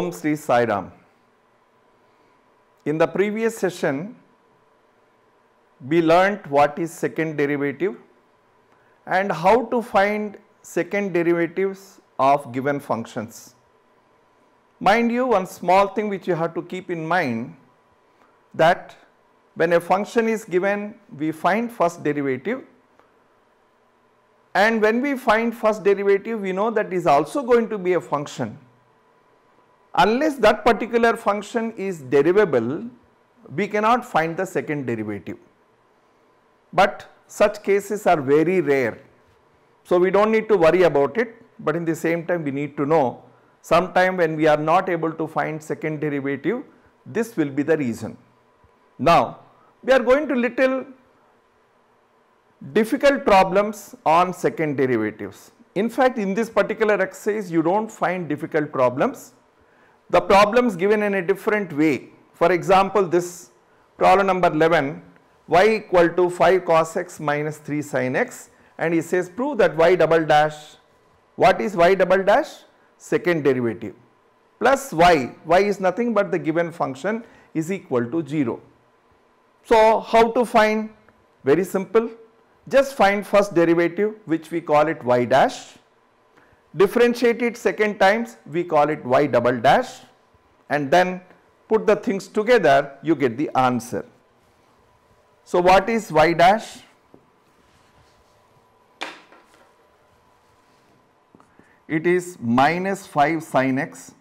Om Sri Sai Ram. In the previous session, we learnt what is second derivative and how to find second derivatives of given functions. Mind you, one small thing which you have to keep in mind that when a function is given, we find first derivative and when we find first derivative, we know that is also going to be a function unless that particular function is derivable, we cannot find the second derivative. But such cases are very rare. So, we do not need to worry about it, but in the same time we need to know sometime when we are not able to find second derivative, this will be the reason. Now, we are going to little difficult problems on second derivatives. In fact, in this particular exercise you do not find difficult problems, the problems given in a different way. For example, this problem number 11, y equal to 5 cos x minus 3 sin x and he says prove that y double dash, what is y double dash? Second derivative plus y, y is nothing but the given function is equal to 0. So, how to find? Very simple, just find first derivative which we call it y dash differentiate it second times we call it y double dash and then put the things together you get the answer. So what is y dash? It is minus 5 sin x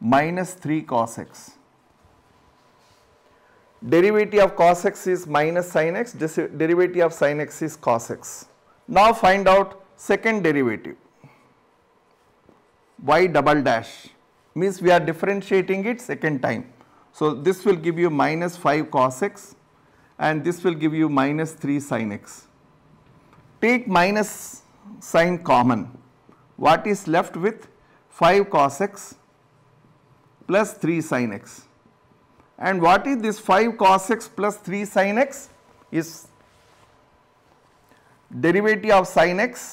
minus 3 cos x. Derivative of cos x is minus sin x, derivative of sin x is cos x. Now find out second derivative y double dash means we are differentiating it second time. So, this will give you minus 5 cos x and this will give you minus 3 sin x. Take minus sign common. What is left with? 5 cos x plus 3 sin x. And what is this 5 cos x plus 3 sin x? Is derivative of sin x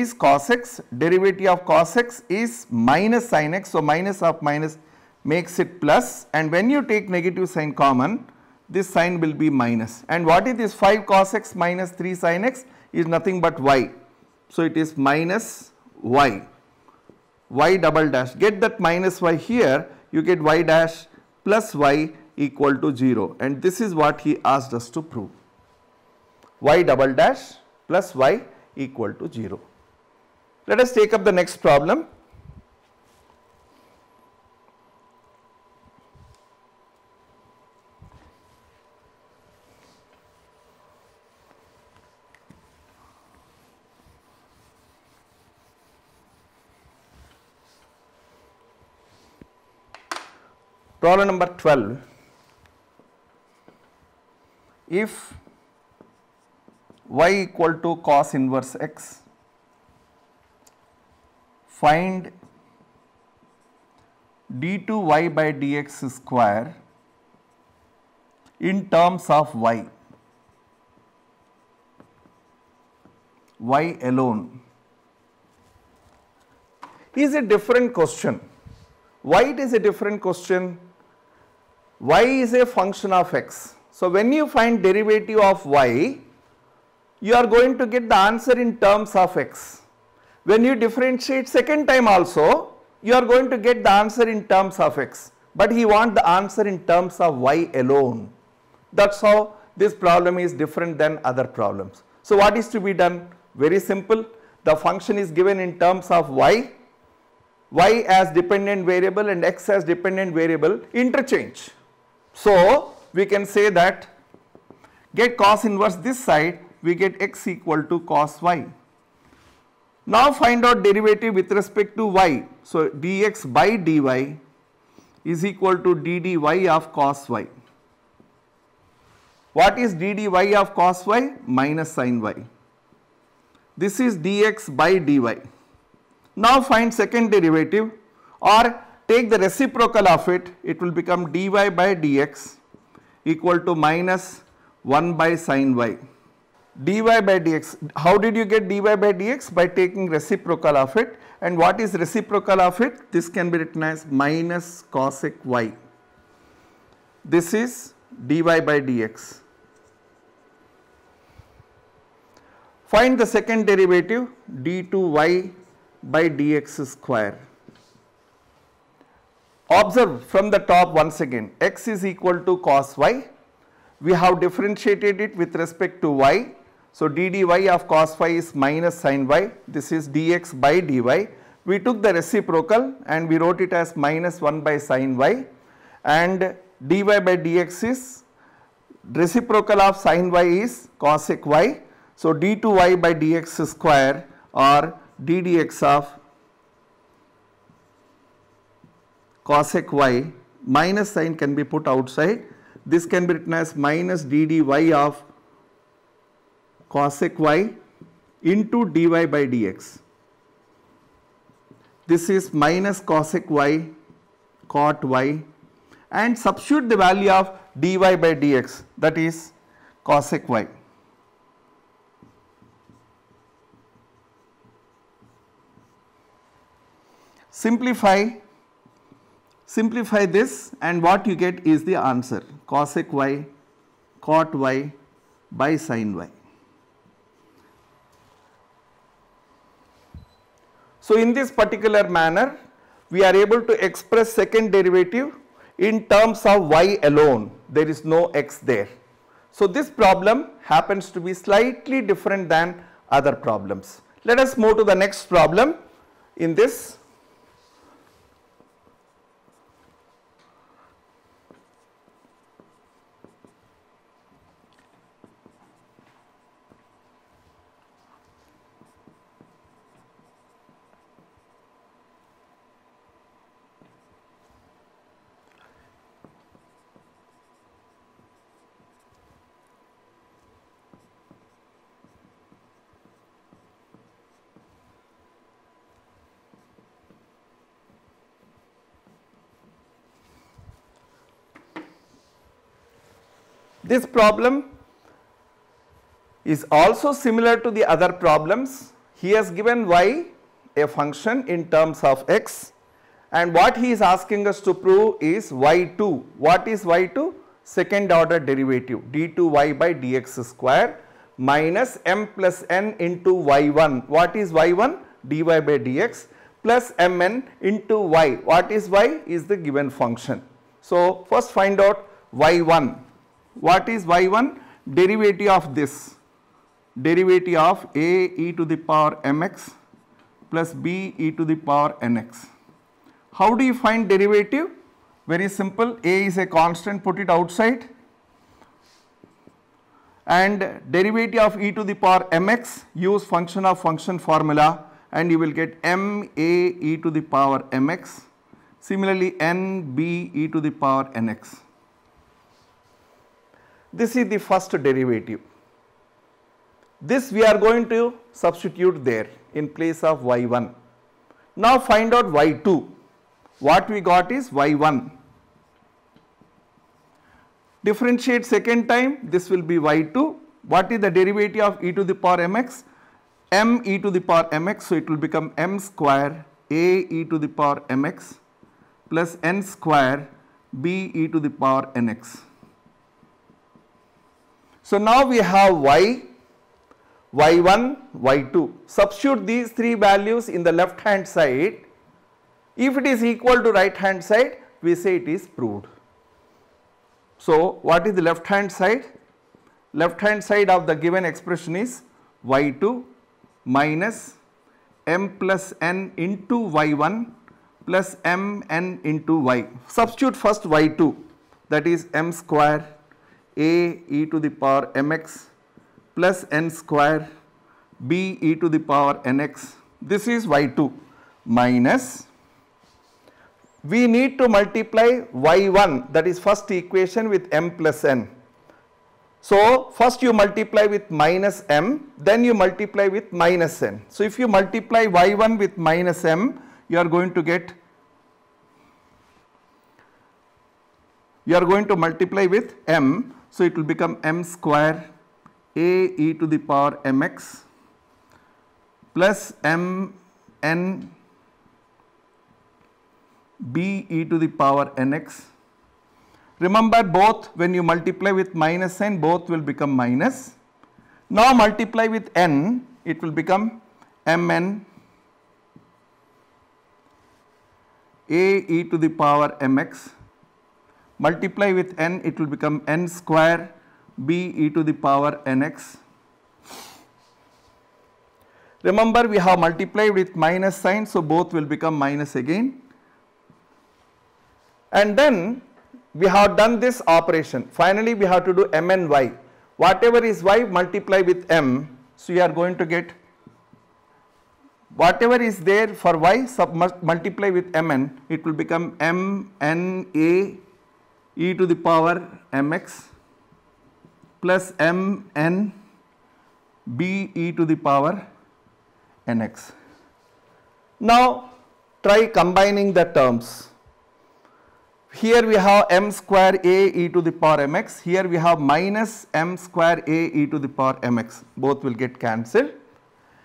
is cos x, derivative of cos x is minus sin x. So, minus of minus makes it plus and when you take negative sign common, this sign will be minus. And what is this 5 cos x minus 3 sin x is nothing but y. So, it is minus y, y double dash. Get that minus y here, you get y dash plus y equal to 0 and this is what he asked us to prove y double dash plus y equal to 0. Let us take up the next problem. Problem number 12. If y equal to cos inverse x find d2y by dx square in terms of y, y alone is a different question. Why it is a different question? y is a function of x. So, when you find derivative of y, you are going to get the answer in terms of x. When you differentiate second time also, you are going to get the answer in terms of x, but he wants the answer in terms of y alone. That is how this problem is different than other problems. So, what is to be done? Very simple. The function is given in terms of y, y as dependent variable and x as dependent variable interchange. So, we can say that get cos inverse this side, we get x equal to cos y. Now find out derivative with respect to y. So dx by dy is equal to ddy of cos y. What is ddy of cos y? Minus sin y. This is dx by dy. Now find second derivative or take the reciprocal of it, it will become dy by dx equal to minus 1 by sin y dy by dx. How did you get dy by dx? By taking reciprocal of it and what is reciprocal of it? This can be written as minus cosec y. This is dy by dx. Find the second derivative d2y by dx square. Observe from the top once again x is equal to cos y. We have differentiated it with respect to y so ddy of cos phi is minus sin y, this is dx by dy. We took the reciprocal and we wrote it as minus 1 by sin y and dy by dx is reciprocal of sin y is cosec y. So d2y by dx square or ddx of cosec y minus sign can be put outside. This can be written as minus ddy of cosec y into dy by dx. This is minus cosec y cot y and substitute the value of dy by dx that is cosec y. Simplify, simplify this and what you get is the answer cosec y cot y by sine y. So in this particular manner, we are able to express second derivative in terms of y alone, there is no x there. So this problem happens to be slightly different than other problems. Let us move to the next problem. In this This problem is also similar to the other problems. He has given y a function in terms of x and what he is asking us to prove is y2. What is y2? Second order derivative d2y by dx square minus m plus n into y1. What is y1? dy by dx plus mn into y. What is y? Is the given function. So, first find out y1 what is y1 derivative of this derivative of a e to the power mx plus b e to the power nx. How do you find derivative? Very simple a is a constant put it outside and derivative of e to the power mx use function of function formula and you will get m a e to the power mx similarly n b e to the power nx. This is the first derivative. This we are going to substitute there in place of y1. Now find out y2. What we got is y1. Differentiate second time, this will be y2. What is the derivative of e to the power mx? m e to the power mx, so it will become m square a e to the power mx plus n square b e to the power nx. So now we have y, y1, y2. Substitute these three values in the left hand side. If it is equal to right hand side, we say it is proved. So what is the left hand side? Left hand side of the given expression is y2 minus m plus n into y1 plus m n into y. Substitute first y2 that is m square a e to the power mx plus n square b e to the power nx. This is y2 minus we need to multiply y1 that is first equation with m plus n. So, first you multiply with minus m then you multiply with minus n. So, if you multiply y1 with minus m you are going to get you are going to multiply with m so it will become m square a e to the power mx plus m n b e to the power nx. Remember both when you multiply with minus n both will become minus. Now multiply with n it will become mn a e to the power mx multiply with n it will become n square b e to the power nx. Remember we have multiplied with minus sign so both will become minus again and then we have done this operation finally we have to do m and y whatever is y multiply with m so you are going to get whatever is there for y sub multiply with mn it will become m n a e to the power mx plus mn b e to the power nx. Now try combining the terms. Here we have m square a e to the power mx, here we have minus m square a e to the power mx, both will get cancelled.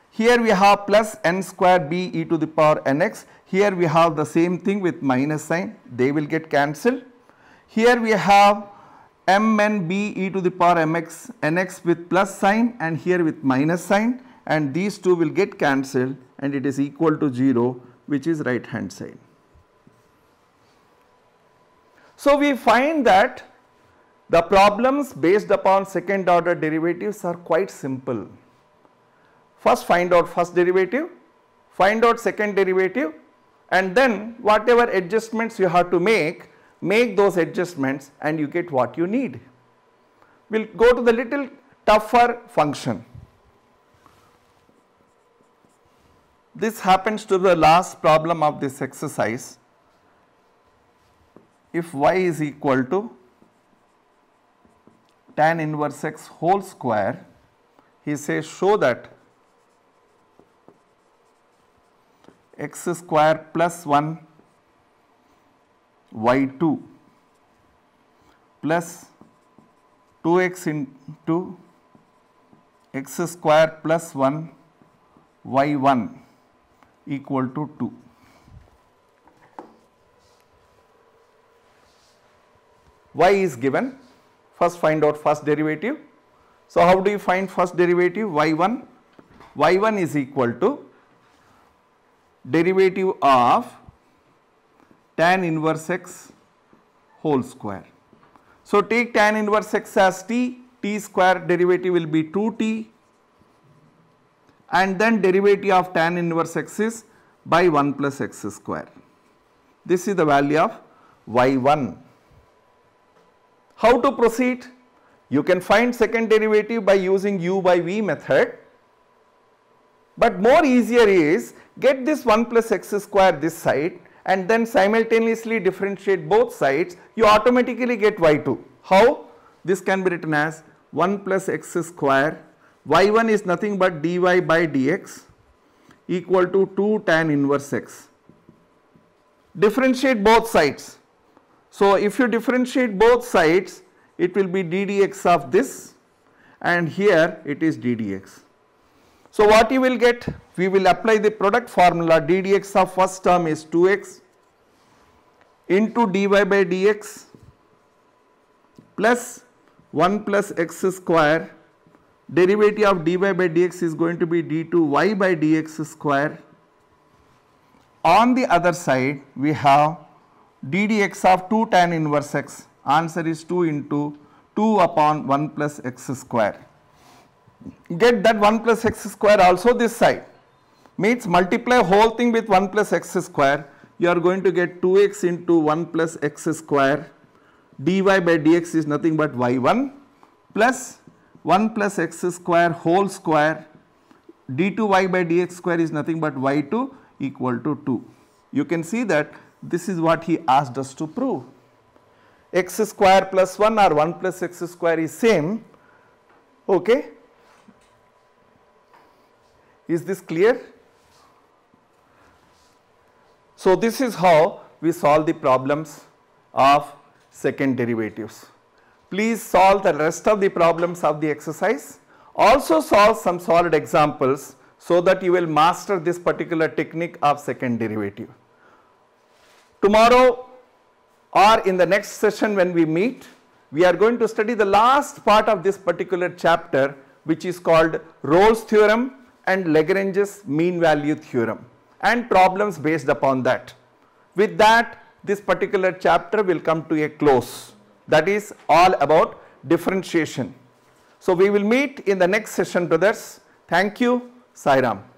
Here we have plus n square b e to the power nx, here we have the same thing with minus sign, they will get cancelled. Here we have m n b e to the power mx nx with plus sign and here with minus sign and these two will get cancelled and it is equal to 0 which is right hand side. So, we find that the problems based upon second order derivatives are quite simple. First find out first derivative, find out second derivative and then whatever adjustments you have to make make those adjustments and you get what you need. We will go to the little tougher function. This happens to the last problem of this exercise. If y is equal to tan inverse x whole square, he says show that x square plus 1 y2 plus 2x into x square plus 1 y1 equal to 2. y is given first find out first derivative. So, how do you find first derivative y1? y1 is equal to derivative of tan inverse x whole square. So take tan inverse x as t, t square derivative will be 2t and then derivative of tan inverse x is by 1 plus x square. This is the value of y1. How to proceed? You can find second derivative by using u by v method. But more easier is get this 1 plus x square this side and then simultaneously differentiate both sides, you automatically get y2. How? This can be written as 1 plus x square, y1 is nothing but dy by dx equal to 2 tan inverse x. Differentiate both sides. So, if you differentiate both sides, it will be ddx of this and here it is ddx. So, what you will get? we will apply the product formula ddx of first term is 2x into dy by dx plus 1 plus x square derivative of dy by dx is going to be d2y by dx square. On the other side we have ddx of 2 tan inverse x answer is 2 into 2 upon 1 plus x square. Get that 1 plus x square also this side means multiply whole thing with 1 plus x square you are going to get 2x into 1 plus x square dy by dx is nothing but y1 plus 1 plus x square whole square d2y by dx square is nothing but y2 equal to 2. You can see that this is what he asked us to prove. x square plus 1 or 1 plus x square is same. Okay. Is this clear? So, this is how we solve the problems of second derivatives. Please solve the rest of the problems of the exercise. Also solve some solid examples so that you will master this particular technique of second derivative. Tomorrow or in the next session when we meet, we are going to study the last part of this particular chapter which is called Rolle's theorem and Lagrange's mean value theorem and problems based upon that. With that this particular chapter will come to a close that is all about differentiation. So we will meet in the next session brothers. Thank you Sairam.